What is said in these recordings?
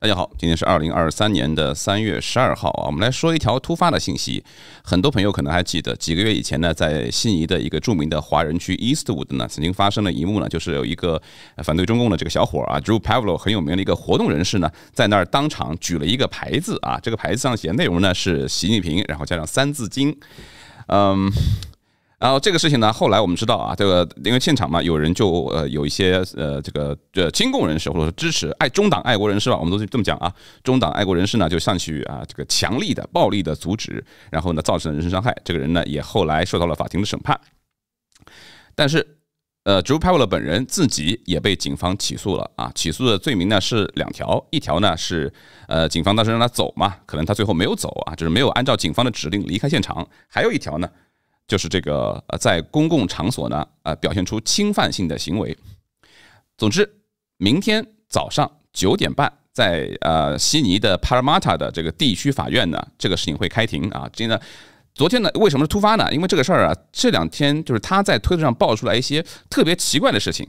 大家好，今天是二零二三年的三月十二号啊，我们来说一条突发的信息。很多朋友可能还记得，几个月以前呢，在悉尼的一个著名的华人区 Eastwood 呢，曾经发生了一幕呢，就是有一个反对中共的这个小伙啊，Drew Pavlo 很有名的一个活动人士呢，在那儿当场举了一个牌子啊，这个牌子上写内容呢是习近平，然后加上三字经，嗯。然后这个事情呢，后来我们知道啊，这个因为现场嘛，有人就呃有一些呃这个这亲共人士或者说支持爱中党爱国人士吧，我们都是这么讲啊。中党爱国人士呢就上去啊，这个强力的、暴力的阻止，然后呢造成人身伤害。这个人呢也后来受到了法庭的审判。但是，呃，朱派 l 勒本人自己也被警方起诉了啊。起诉的罪名呢是两条，一条呢是呃警方当时让他走嘛，可能他最后没有走啊，就是没有按照警方的指令离开现场。还有一条呢。就是这个呃，在公共场所呢，呃，表现出侵犯性的行为。总之，明天早上九点半，在呃悉尼的帕拉玛塔的这个地区法院呢，这个事情会开庭啊。今呢，昨天呢，为什么是突发呢？因为这个事儿啊，这两天就是他在推特上爆出来一些特别奇怪的事情，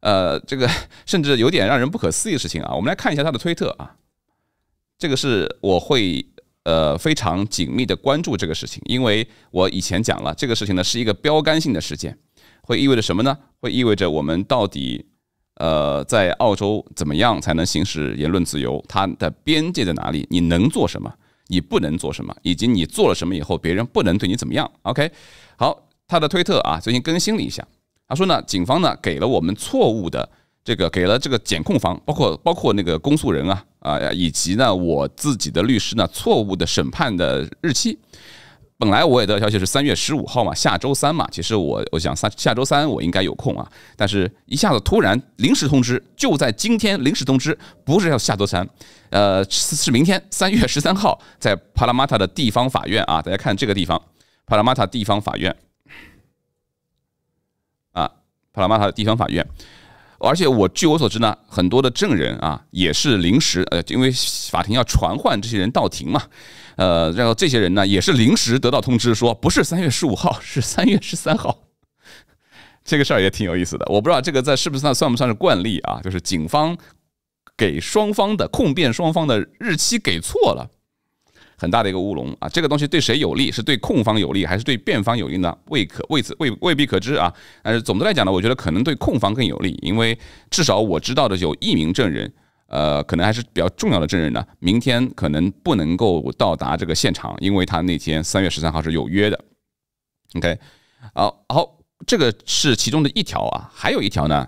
呃，这个甚至有点让人不可思议的事情啊。我们来看一下他的推特啊，这个是我会。呃，非常紧密的关注这个事情，因为我以前讲了，这个事情呢是一个标杆性的事件，会意味着什么呢？会意味着我们到底呃在澳洲怎么样才能行使言论自由？它的边界在哪里？你能做什么？你不能做什么？以及你做了什么以后，别人不能对你怎么样？OK，好，他的推特啊，最近更新了一下，他说呢，警方呢给了我们错误的这个，给了这个检控方，包括包括那个公诉人啊。啊，以及呢，我自己的律师呢，错误的审判的日期，本来我也得到消息是三月十五号嘛，下周三嘛。其实我我想三下周三我应该有空啊，但是一下子突然临时通知，就在今天临时通知，不是要下周三，呃，是明天三月十三号在帕拉马塔的地方法院啊。大家看这个地方，帕拉马塔地方法院，啊，帕拉马塔的地方法院。而且我据我所知呢，很多的证人啊也是临时，呃，因为法庭要传唤这些人到庭嘛，呃，然后这些人呢也是临时得到通知说不是三月十五号，是三月十三号，这个事儿也挺有意思的。我不知道这个在是不是算不算是惯例啊，就是警方给双方的控辩双方的日期给错了。很大的一个乌龙啊！这个东西对谁有利？是对控方有利，还是对辩方有利呢？未可，为此未未必可知啊。但是总的来讲呢，我觉得可能对控方更有利，因为至少我知道的有一名证人，呃，可能还是比较重要的证人呢。明天可能不能够到达这个现场，因为他那天三月十三号是有约的。OK，好，好，这个是其中的一条啊。还有一条呢，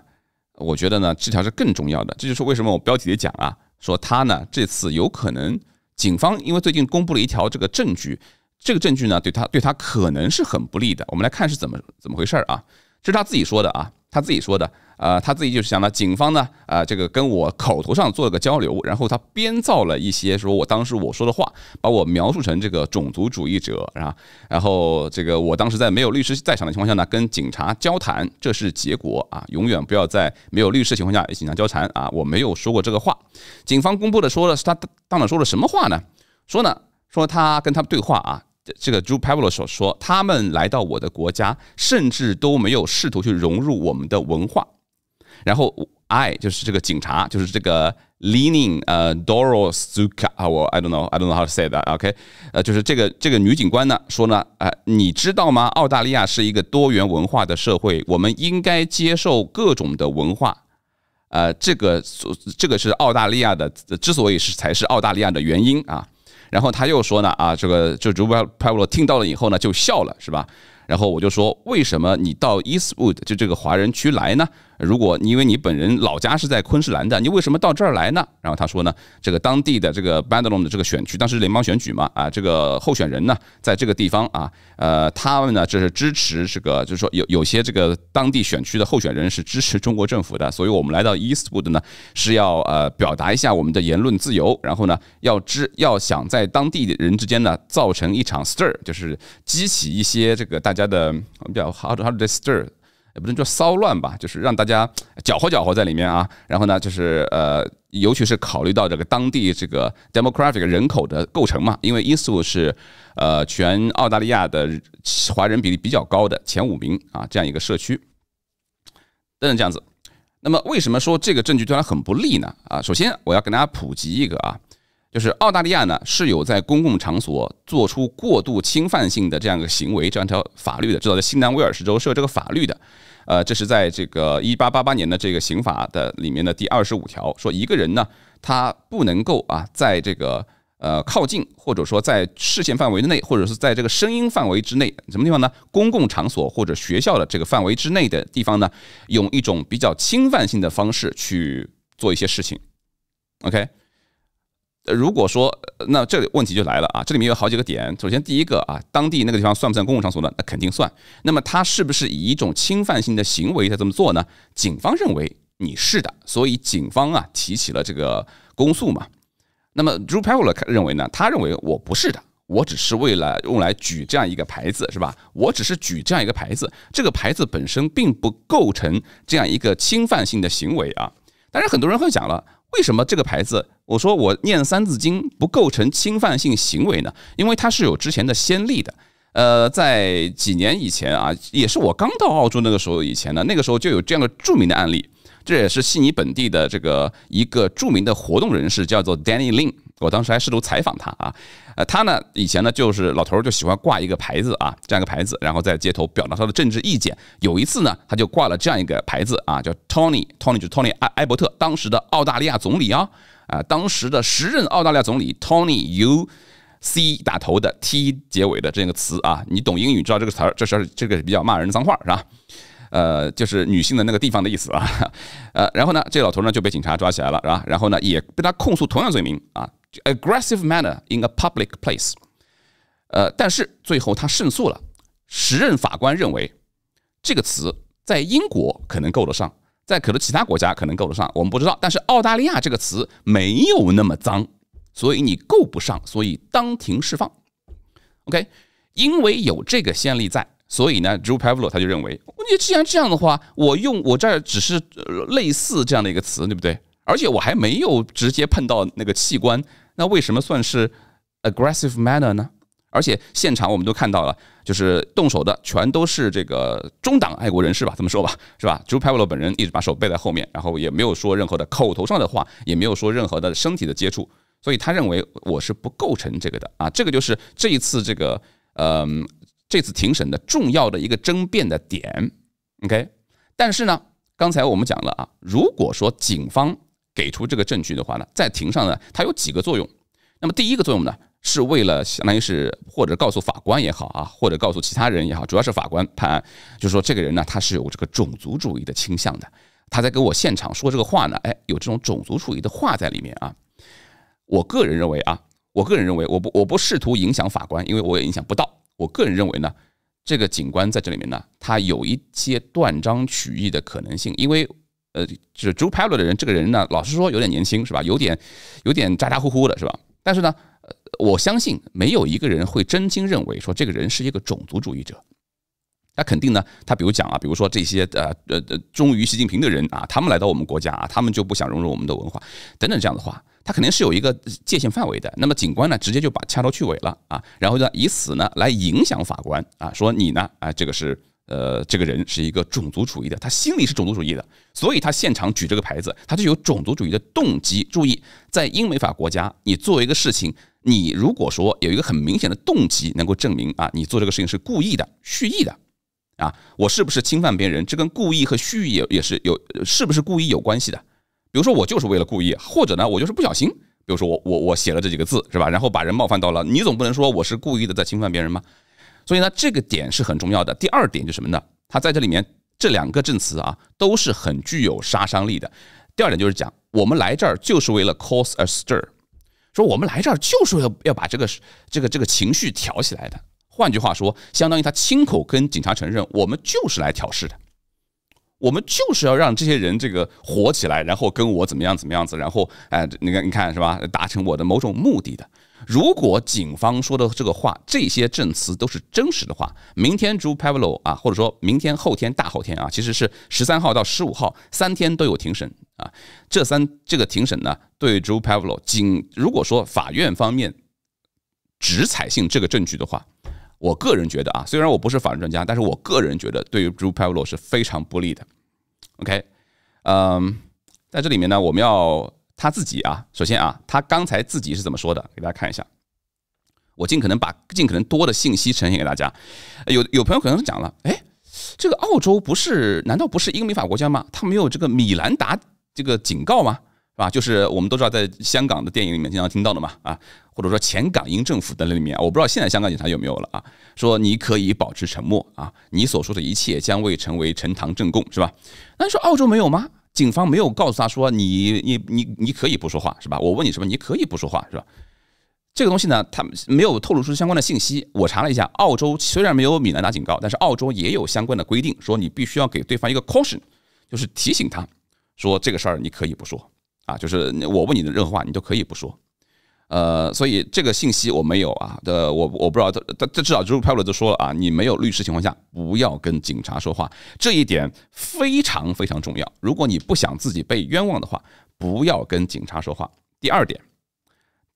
我觉得呢这条是更重要的，这就是为什么我标题里讲啊，说他呢这次有可能。警方因为最近公布了一条这个证据，这个证据呢对他对他可能是很不利的。我们来看是怎么怎么回事啊？这是他自己说的啊，他自己说的。呃，他自己就是想呢，警方呢，啊，这个跟我口头上做了个交流，然后他编造了一些说我当时我说的话，把我描述成这个种族主义者，啊，然后这个我当时在没有律师在场的情况下呢，跟警察交谈，这是结果啊，永远不要在没有律师情况下与警察交谈啊，我没有说过这个话，警方公布的说的是他当场说了什么话呢？说呢，说他跟他对话啊，这个朱佩维洛所说，他们来到我的国家，甚至都没有试图去融入我们的文化。然后，I 就是这个警察，就是这个 Leaning 呃 d o r o s u k 啊，我 I don't know I don't know how to say that，OK，呃，就是这个这个女警官呢说呢，呃，你知道吗？澳大利亚是一个多元文化的社会，我们应该接受各种的文化，呃，这个这个是澳大利亚的之所以是才是澳大利亚的原因啊。然后他又说呢，啊，这个就 Rupavalo 听到了以后呢就笑了，是吧？然后我就说，为什么你到 Eastwood 就这个华人区来呢？如果你因为你本人老家是在昆士兰的，你为什么到这儿来呢？然后他说呢，这个当地的这个 b a n d a l o n 的这个选区，当时联邦选举嘛，啊，这个候选人呢，在这个地方啊，呃，他们呢就是支持这个，就是说有有些这个当地选区的候选人是支持中国政府的，所以我们来到 Eastwood 呢是要呃表达一下我们的言论自由，然后呢要支要想在当地人之间呢造成一场 stir，就是激起一些这个大家的我们叫 how how to stir。也不能叫骚乱吧，就是让大家搅和搅和在里面啊。然后呢，就是呃，尤其是考虑到这个当地这个 demographic 人口的构成嘛，因为伊素是呃全澳大利亚的华人比例比较高的前五名啊这样一个社区等等这样子。那么为什么说这个证据对他很不利呢？啊，首先我要跟大家普及一个啊。就是澳大利亚呢是有在公共场所做出过度侵犯性的这样一个行为这样一条法律的，知道在新南威尔士州设这个法律的，呃，这是在这个一八八八年的这个刑法的里面的第二十五条，说一个人呢他不能够啊在这个呃靠近或者说在视线范围之内，或者是在这个声音范围之内什么地方呢？公共场所或者学校的这个范围之内的地方呢，用一种比较侵犯性的方式去做一些事情，OK。如果说那这里问题就来了啊，这里面有好几个点。首先，第一个啊，当地那个地方算不算公共场所呢？那肯定算。那么，他是不是以一种侵犯性的行为在这么做呢？警方认为你是的，所以警方啊提起了这个公诉嘛。那么，朱佩维勒认为呢？他认为我不是的，我只是为了用来举这样一个牌子，是吧？我只是举这样一个牌子，这个牌子本身并不构成这样一个侵犯性的行为啊。但是很多人会讲了。为什么这个牌子我说我念三字经不构成侵犯性行为呢？因为它是有之前的先例的。呃，在几年以前啊，也是我刚到澳洲那个时候以前呢，那个时候就有这样的著名的案例。这也是悉尼本地的这个一个著名的活动人士，叫做 Danny Ling。我当时还试图采访他啊。呃，他呢以前呢就是老头儿就喜欢挂一个牌子啊，这样一个牌子，然后在街头表达他的政治意见。有一次呢，他就挂了这样一个牌子啊，叫 Tony，Tony 就 Tony 艾艾伯特，当时的澳大利亚总理啊，啊，当时的时任澳大利亚总理 Tony U C 打头的 T 结尾的这个词啊，你懂英语知道这个词儿，这是这个比较骂人的脏话是吧？呃，就是女性的那个地方的意思啊，呃，然后呢，这老头呢就被警察抓起来了是吧？然后呢也被他控诉同样罪名啊。aggressive manner in a public place，呃，但是最后他胜诉了。时任法官认为，这个词在英国可能够得上，在可能其他国家可能够得上，我们不知道。但是澳大利亚这个词没有那么脏，所以你够不上，所以当庭释放。OK，因为有这个先例在，所以呢 r e w p a v l o 他就认为，你既然这样的话，我用我这儿只是类似这样的一个词，对不对？而且我还没有直接碰到那个器官。那为什么算是 aggressive manner 呢？而且现场我们都看到了，就是动手的全都是这个中党爱国人士吧，这么说吧，是吧？朱 l o 本人一直把手背在后面，然后也没有说任何的口头上的话，也没有说任何的身体的接触，所以他认为我是不构成这个的啊。这个就是这一次这个，嗯，这次庭审的重要的一个争辩的点。OK，但是呢，刚才我们讲了啊，如果说警方，给出这个证据的话呢，在庭上呢，它有几个作用。那么第一个作用呢，是为了相当于是或者告诉法官也好啊，或者告诉其他人也好，主要是法官判案，就是说这个人呢，他是有这个种族主义的倾向的。他在跟我现场说这个话呢，哎，有这种种族主义的话在里面啊。我个人认为啊，我个人认为，我不我不试图影响法官，因为我也影响不到。我个人认为呢，这个警官在这里面呢，他有一些断章取义的可能性，因为。呃，就是朱佩罗的人，这个人呢，老实说有点年轻，是吧？有点，有点咋咋呼呼的，是吧？但是呢，我相信没有一个人会真心认为说这个人是一个种族主义者。那肯定呢，他比如讲啊，比如说这些呃呃呃忠于习近平的人啊，他们来到我们国家啊，他们就不想融入我们的文化等等这样的话，他肯定是有一个界限范围的。那么警官呢，直接就把掐头去尾了啊，然后呢，以此呢来影响法官啊，说你呢，啊这个是。呃，这个人是一个种族主义的，他心里是种族主义的，所以他现场举这个牌子，他就有种族主义的动机。注意，在英美法国家，你做一个事情，你如果说有一个很明显的动机，能够证明啊，你做这个事情是故意的、蓄意的，啊，我是不是侵犯别人？这跟故意和蓄意也也是有，是不是故意有关系的？比如说我就是为了故意，或者呢，我就是不小心。比如说我我我写了这几个字是吧，然后把人冒犯到了，你总不能说我是故意的在侵犯别人吗？所以呢，这个点是很重要的。第二点就是什么呢？他在这里面这两个证词啊，都是很具有杀伤力的。第二点就是讲，我们来这儿就是为了 cause a stir，说我们来这儿就是要要把这个这个这个情绪挑起来的。换句话说，相当于他亲口跟警察承认，我们就是来挑事的，我们就是要让这些人这个火起来，然后跟我怎么样怎么样子，然后哎，你看你看是吧？达成我的某种目的的。如果警方说的这个话，这些证词都是真实的话，明天 Drew Pavlo 啊，或者说明天、后天、大后天啊，其实是十三号到十五号三天都有庭审啊。这三这个庭审呢，对 Drew Pavlo，仅如果说法院方面只采信这个证据的话，我个人觉得啊，虽然我不是法律专家，但是我个人觉得对于 Drew Pavlo 是非常不利的。OK，嗯，在这里面呢，我们要。他自己啊，首先啊，他刚才自己是怎么说的？给大家看一下，我尽可能把尽可能多的信息呈现给大家。有有朋友可能是讲了，哎，这个澳洲不是，难道不是英美法国家吗？他没有这个米兰达这个警告吗？是吧？就是我们都知道，在香港的电影里面经常听到的嘛，啊，或者说前港英政府的那里面，我不知道现在香港警察有没有了啊？说你可以保持沉默啊，你所说的一切将未成为呈堂证供，是吧？那你说澳洲没有吗？警方没有告诉他说你你你你可以不说话是吧？我问你什么，你可以不说话是吧？这个东西呢，他没有透露出相关的信息。我查了一下，澳洲虽然没有米兰达警告，但是澳洲也有相关的规定，说你必须要给对方一个 caution，就是提醒他说这个事儿你可以不说啊，就是我问你的任何话你都可以不说。呃，所以这个信息我没有啊，的我我不知道，他他至少就朱普拉都说了啊，你没有律师情况下不要跟警察说话，这一点非常非常重要。如果你不想自己被冤枉的话，不要跟警察说话。第二点，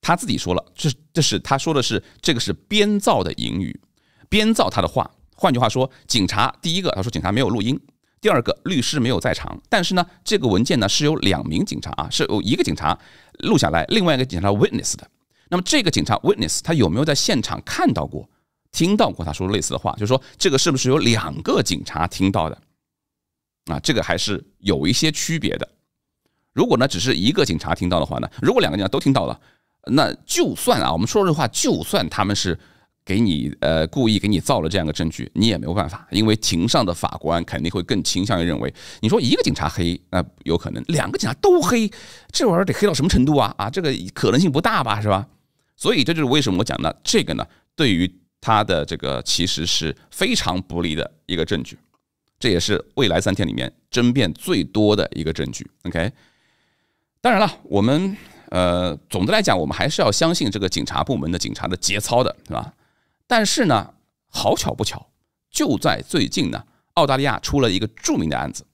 他自己说了，这这是他说的是这个是编造的淫语，编造他的话。换句话说，警察第一个他说警察没有录音。第二个律师没有在场，但是呢，这个文件呢是有两名警察啊，是有一个警察录下来，另外一个警察 witness 的。那么这个警察 witness 他有没有在现场看到过、听到过他说类似的话？就是说这个是不是有两个警察听到的？啊，这个还是有一些区别的。如果呢，只是一个警察听到的话呢，如果两个警察都听到了，那就算啊，我们说这话，就算他们是。给你呃，故意给你造了这样的证据，你也没有办法，因为庭上的法官肯定会更倾向于认为，你说一个警察黑，那有可能，两个警察都黑，这玩意儿得黑到什么程度啊？啊，这个可能性不大吧，是吧？所以这就是为什么我讲呢，这个呢，对于他的这个其实是非常不利的一个证据，这也是未来三天里面争辩最多的一个证据。OK，当然了，我们呃，总的来讲，我们还是要相信这个警察部门的警察的节操的，是吧？但是呢，好巧不巧，就在最近呢，澳大利亚出了一个著名的案子，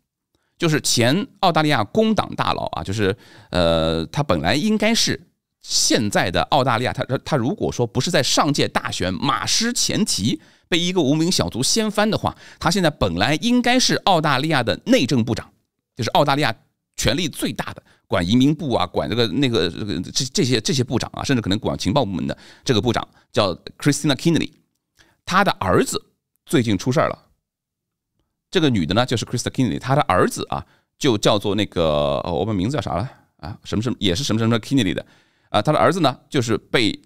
就是前澳大利亚工党大佬啊，就是呃，他本来应该是现在的澳大利亚，他他如果说不是在上届大选马失前蹄被一个无名小卒掀翻的话，他现在本来应该是澳大利亚的内政部长，就是澳大利亚权力最大的。管移民部啊，管这个那个这个这这些这些部长啊，甚至可能管情报部门的这个部长叫 Christina Kinley，她的儿子最近出事儿了。这个女的呢，就是 Christina Kinley，她的儿子啊，就叫做那个我们名字叫啥了啊？什么什么也是什么什么 Kinley 的啊？她的儿子呢，就是被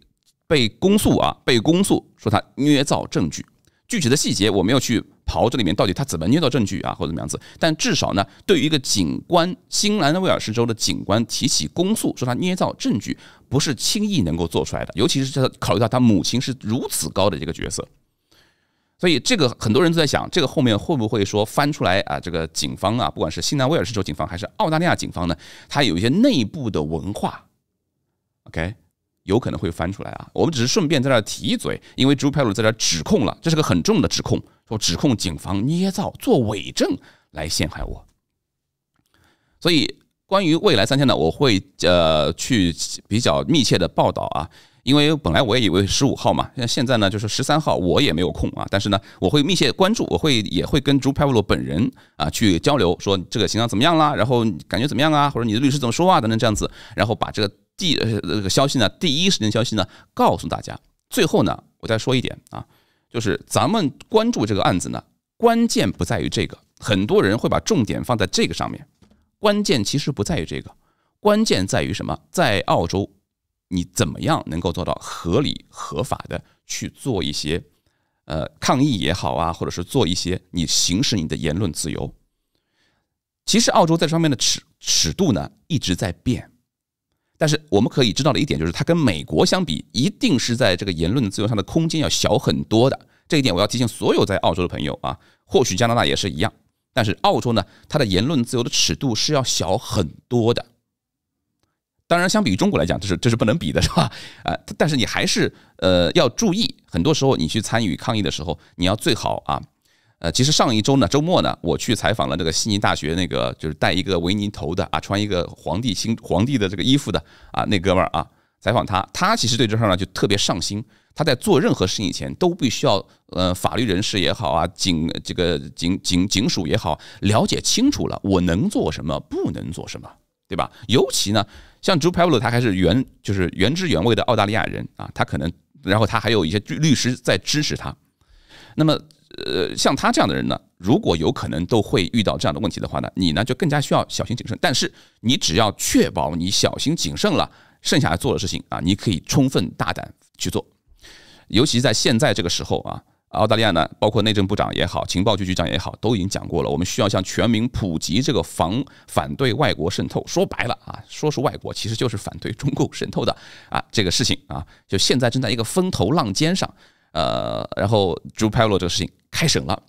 被公诉啊，被公诉说他捏造证据，具体的细节我没有去。刨这里面到底他怎么捏造证据啊，或者怎么样子？但至少呢，对于一个警官，新南威尔士州的警官提起公诉，说他捏造证据，不是轻易能够做出来的。尤其是他考虑到他母亲是如此高的这个角色，所以这个很多人都在想，这个后面会不会说翻出来啊？这个警方啊，不管是新南威尔士州警方还是澳大利亚警方呢，他有一些内部的文化，OK，有可能会翻出来啊。我们只是顺便在这提一嘴，因为朱佩鲁在这指控了，这是个很重的指控。说指控警方捏造、做伪证来陷害我，所以关于未来三天呢，我会呃去比较密切的报道啊，因为本来我也以为十五号嘛，那现在呢就是十三号，我也没有空啊，但是呢我会密切关注，我会也会跟朱佩罗本人啊去交流，说这个情况怎么样啦，然后感觉怎么样啊，或者你的律师怎么说话等等这样子，然后把这个第呃这个消息呢第一时间消息呢告诉大家。最后呢，我再说一点啊。就是咱们关注这个案子呢，关键不在于这个，很多人会把重点放在这个上面，关键其实不在于这个，关键在于什么？在澳洲，你怎么样能够做到合理合法的去做一些，呃，抗议也好啊，或者是做一些你行使你的言论自由？其实澳洲在上面的尺尺度呢一直在变。但是我们可以知道的一点就是，它跟美国相比，一定是在这个言论自由上的空间要小很多的。这一点我要提醒所有在澳洲的朋友啊，或许加拿大也是一样。但是澳洲呢，它的言论自由的尺度是要小很多的。当然，相比于中国来讲，这是这是不能比的，是吧？啊，但是你还是呃要注意，很多时候你去参与抗议的时候，你要最好啊。呃，其实上一周呢，周末呢，我去采访了这个悉尼大学那个就是戴一个维尼头的啊，穿一个皇帝新皇帝的这个衣服的啊，那哥们儿啊，采访他，他其实对这事儿呢就特别上心，他在做任何事情以前都必须要呃法律人士也好啊，警这个警警警署也好，了解清楚了我能做什么，不能做什么，对吧？尤其呢，像 j u e p a w l o 他还是原就是原汁原味的澳大利亚人啊，他可能然后他还有一些律律师在支持他，那么。呃，像他这样的人呢，如果有可能都会遇到这样的问题的话呢，你呢就更加需要小心谨慎。但是你只要确保你小心谨慎了，剩下来做的事情啊，你可以充分大胆去做。尤其在现在这个时候啊，澳大利亚呢，包括内政部长也好，情报局局长也好，都已经讲过了，我们需要向全民普及这个防反对外国渗透。说白了啊，说是外国，其实就是反对中共渗透的啊这个事情啊，就现在正在一个风头浪尖上。呃，然后朱佩洛这个事情开审了，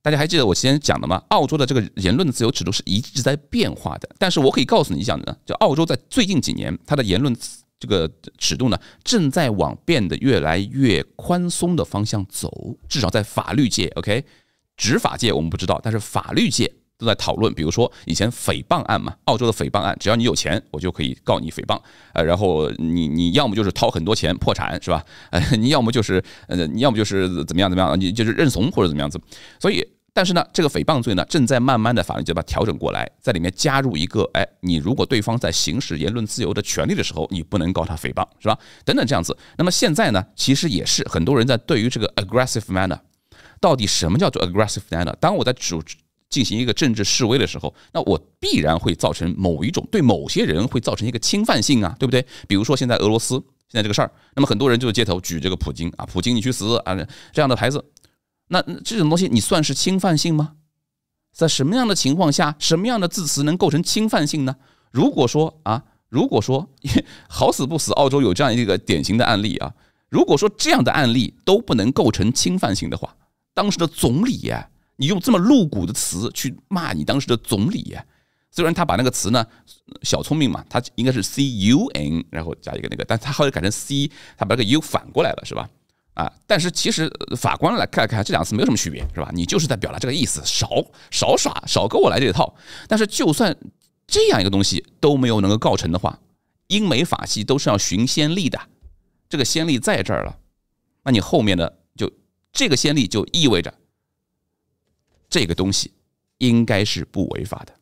大家还记得我之前讲的吗？澳洲的这个言论的自由尺度是一直在变化的，但是我可以告诉你，讲的就澳洲在最近几年，它的言论这个尺度呢，正在往变得越来越宽松的方向走，至少在法律界，OK，执法界我们不知道，但是法律界。都在讨论，比如说以前诽谤案嘛，澳洲的诽谤案，只要你有钱，我就可以告你诽谤，呃，然后你你要么就是掏很多钱破产是吧？呃，你要么就是呃，你要么就是怎么样怎么样，你就是认怂或者怎么样子。所以，但是呢，这个诽谤罪呢，正在慢慢的法律就把它调整过来，在里面加入一个，哎，你如果对方在行使言论自由的权利的时候，你不能告他诽谤是吧？等等这样子。那么现在呢，其实也是很多人在对于这个 aggressive manner，到底什么叫做 aggressive manner？当我在主。进行一个政治示威的时候，那我必然会造成某一种对某些人会造成一个侵犯性啊，对不对？比如说现在俄罗斯现在这个事儿，那么很多人就街头举这个普京啊，普京你去死啊这样的牌子。那这种东西你算是侵犯性吗？在什么样的情况下，什么样的字词能构成侵犯性呢？如果说啊，如果说 好死不死，澳洲有这样一个典型的案例啊，如果说这样的案例都不能构成侵犯性的话，当时的总理。你用这么露骨的词去骂你当时的总理，虽然他把那个词呢，小聪明嘛，他应该是 c u n，然后加一个那个，但他后来改成 c，他把那个 u 反过来了，是吧？啊，但是其实法官来看来看，这两次没有什么区别，是吧？你就是在表达这个意思，少少耍，少跟我来这套。但是就算这样一个东西都没有能够告成的话，英美法系都是要寻先例的，这个先例在这儿了，那你后面的就这个先例就意味着。这个东西应该是不违法的。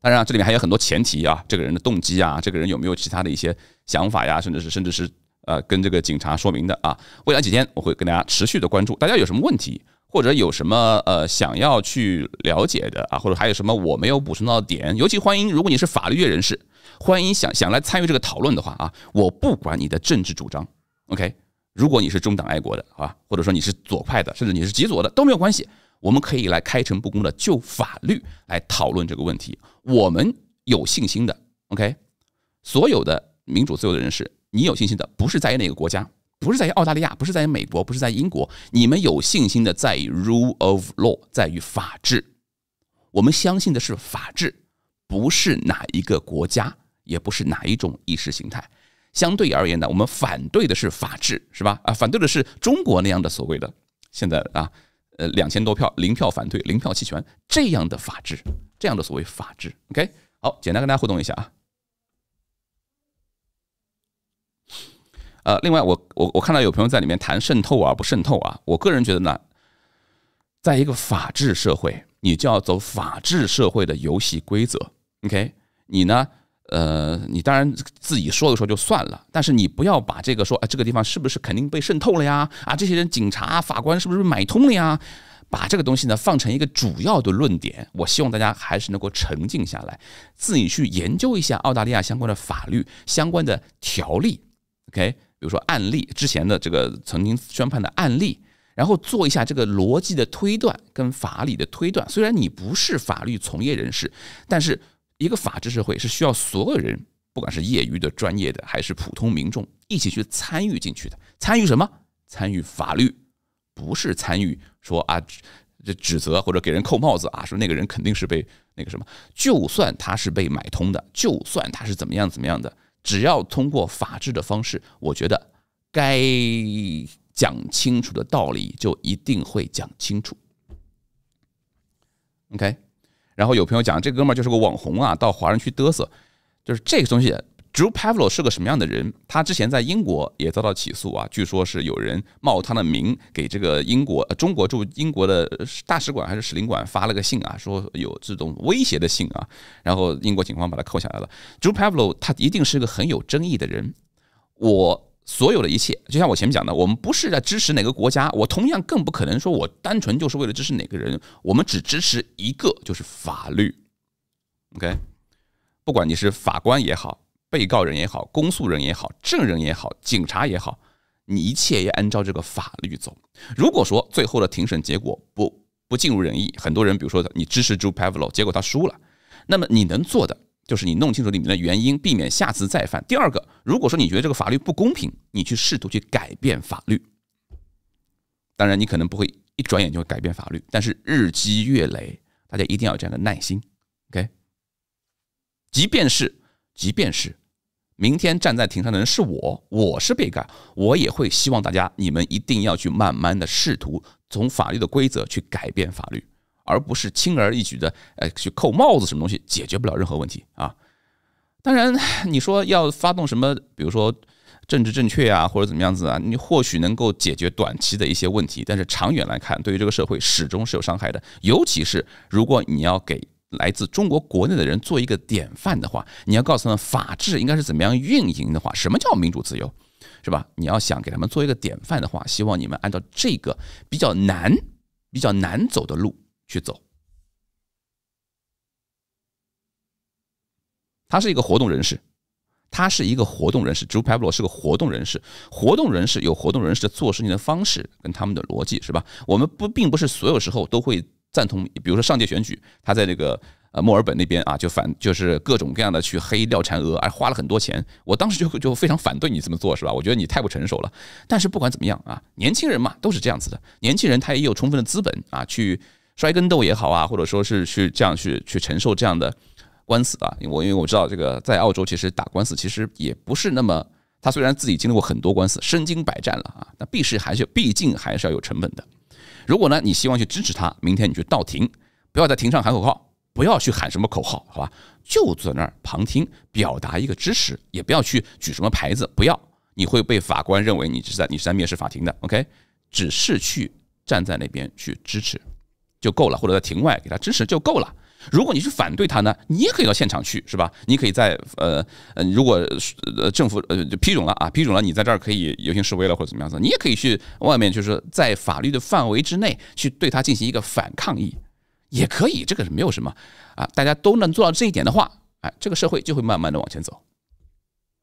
当然啊，这里面还有很多前提啊，这个人的动机啊，这个人有没有其他的一些想法呀，甚至是甚至是呃，跟这个警察说明的啊。未来几天我会跟大家持续的关注。大家有什么问题，或者有什么呃想要去了解的啊，或者还有什么我没有补充到的点，尤其欢迎如果你是法律界人士，欢迎想想来参与这个讨论的话啊。我不管你的政治主张，OK？如果你是中党爱国的，啊，或者说你是左派的，甚至你是极左的都没有关系。我们可以来开诚布公的就法律来讨论这个问题。我们有信心的，OK，所有的民主自由的人士，你有信心的不是在于哪个国家，不是在于澳大利亚，不是在于美国，不是在英国，你们有信心的在于 rule of law，在于法治。我们相信的是法治，不是哪一个国家，也不是哪一种意识形态。相对而言呢，我们反对的是法治，是吧？啊，反对的是中国那样的所谓的现在啊。呃，两千多票，零票反对，零票弃权，这样的法治，这样的所谓法治，OK，好，简单跟大家互动一下啊。呃，另外，我我我看到有朋友在里面谈渗透啊，不渗透啊，我个人觉得呢，在一个法治社会，你就要走法治社会的游戏规则，OK，你呢？呃，你当然自己说的时候就算了，但是你不要把这个说，哎，这个地方是不是肯定被渗透了呀？啊，这些人警察、法官是不是买通了呀？把这个东西呢放成一个主要的论点，我希望大家还是能够沉静下来，自己去研究一下澳大利亚相关的法律、相关的条例。OK，比如说案例之前的这个曾经宣判的案例，然后做一下这个逻辑的推断跟法理的推断。虽然你不是法律从业人士，但是。一个法治社会是需要所有人，不管是业余的、专业的，还是普通民众，一起去参与进去的。参与什么？参与法律，不是参与说啊，这指责或者给人扣帽子啊，说那个人肯定是被那个什么。就算他是被买通的，就算他是怎么样怎么样的，只要通过法治的方式，我觉得该讲清楚的道理就一定会讲清楚。OK。然后有朋友讲，这哥们儿就是个网红啊，到华人区嘚瑟。就是这个东西，Drew Pavlo 是个什么样的人？他之前在英国也遭到起诉啊，据说是有人冒他的名给这个英国中国驻英国的大使馆还是使领馆发了个信啊，说有这种威胁的信啊，然后英国警方把他扣下来了。Drew Pavlo 他一定是个很有争议的人，我。所有的一切，就像我前面讲的，我们不是在支持哪个国家，我同样更不可能说我单纯就是为了支持哪个人，我们只支持一个，就是法律。OK，不管你是法官也好，被告人也好，公诉人也好，证人也好，警察也好，你一切也按照这个法律走。如果说最后的庭审结果不不尽如人意，很多人比如说你支持 j e p a v l o 结果他输了，那么你能做的。就是你弄清楚里面的原因，避免下次再犯。第二个，如果说你觉得这个法律不公平，你去试图去改变法律。当然，你可能不会一转眼就会改变法律，但是日积月累，大家一定要有这样的耐心。OK，即便是即便是明天站在庭上的人是我，我是被告，我也会希望大家你们一定要去慢慢的试图从法律的规则去改变法律。而不是轻而易举的，哎，去扣帽子什么东西，解决不了任何问题啊！当然，你说要发动什么，比如说政治正确啊，或者怎么样子啊，你或许能够解决短期的一些问题，但是长远来看，对于这个社会始终是有伤害的。尤其是如果你要给来自中国国内的人做一个典范的话，你要告诉他们法治应该是怎么样运营的话，什么叫民主自由，是吧？你要想给他们做一个典范的话，希望你们按照这个比较难、比较难走的路。去走，他是一个活动人士，他是一个活动人士，朱佩罗是个活动人士，活动人士有活动人士的做事情的方式跟他们的逻辑是吧？我们不并不是所有时候都会赞同，比如说上届选举，他在那个呃墨尔本那边啊，就反就是各种各样的去黑廖产娥，而花了很多钱，我当时就就非常反对你这么做是吧？我觉得你太不成熟了。但是不管怎么样啊，年轻人嘛都是这样子的，年轻人他也有充分的资本啊去。摔跟斗也好啊，或者说是去这样去去承受这样的官司啊，我因为我知道这个在澳洲其实打官司其实也不是那么，他虽然自己经历过很多官司，身经百战了啊，那必是还是毕竟还是要有成本的。如果呢你希望去支持他，明天你去到庭，不要在庭上喊口号，不要去喊什么口号，好吧，就坐那儿旁听，表达一个支持，也不要去举什么牌子，不要，你会被法官认为你是在你是在面试法庭的，OK，只是去站在那边去支持。就够了，或者在庭外给他支持就够了。如果你去反对他呢，你也可以到现场去，是吧？你可以在呃呃，如果呃政府呃就批准了啊，批准了，你在这儿可以游行示威了或者怎么样子，你也可以去外面，就是在法律的范围之内去对他进行一个反抗议，也可以，这个是没有什么啊，大家都能做到这一点的话，哎，这个社会就会慢慢的往前走，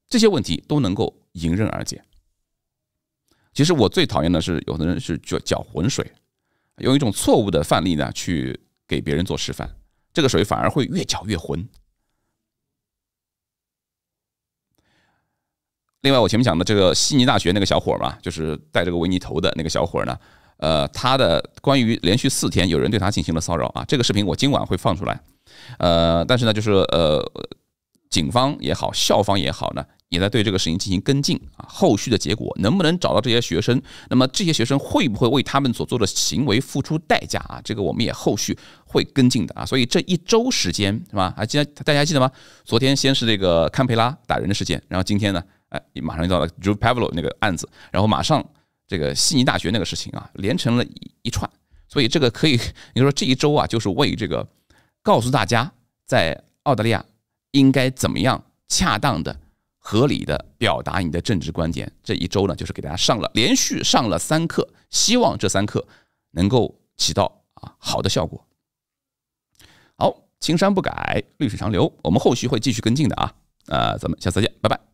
这些问题都能够迎刃而解。其实我最讨厌的是有的人是搅搅浑水。用一种错误的范例呢，去给别人做示范，这个水反而会越搅越浑。另外，我前面讲的这个悉尼大学那个小伙嘛，就是戴这个维尼头的那个小伙呢，呃，他的关于连续四天有人对他进行了骚扰啊，这个视频我今晚会放出来，呃，但是呢，就是呃，警方也好，校方也好呢。也在对这个事情进行跟进啊，后续的结果能不能找到这些学生？那么这些学生会不会为他们所做的行为付出代价啊？这个我们也后续会跟进的啊。所以这一周时间是吧？啊，记得大家还记得吗？昨天先是这个堪培拉打人的事件，然后今天呢，哎，马上就到了 Drew Pavlo 那个案子，然后马上这个悉尼大学那个事情啊，连成了一一串。所以这个可以，你说这一周啊，就是为这个告诉大家，在澳大利亚应该怎么样恰当的。合理的表达你的政治观点，这一周呢，就是给大家上了连续上了三课，希望这三课能够起到啊好的效果。好，青山不改，绿水长流，我们后续会继续跟进的啊，呃，咱们下次再见，拜拜。